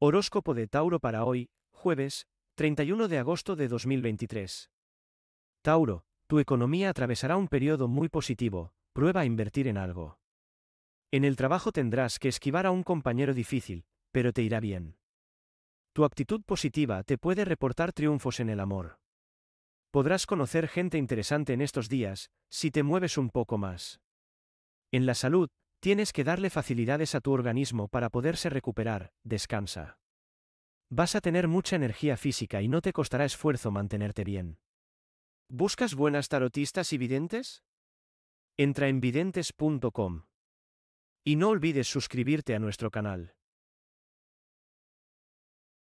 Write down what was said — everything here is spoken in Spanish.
Horóscopo de Tauro para hoy, jueves, 31 de agosto de 2023. Tauro, tu economía atravesará un periodo muy positivo, prueba a invertir en algo. En el trabajo tendrás que esquivar a un compañero difícil, pero te irá bien. Tu actitud positiva te puede reportar triunfos en el amor. Podrás conocer gente interesante en estos días, si te mueves un poco más. En la salud, Tienes que darle facilidades a tu organismo para poderse recuperar, descansa. Vas a tener mucha energía física y no te costará esfuerzo mantenerte bien. ¿Buscas buenas tarotistas y videntes? Entra en videntes.com. Y no olvides suscribirte a nuestro canal.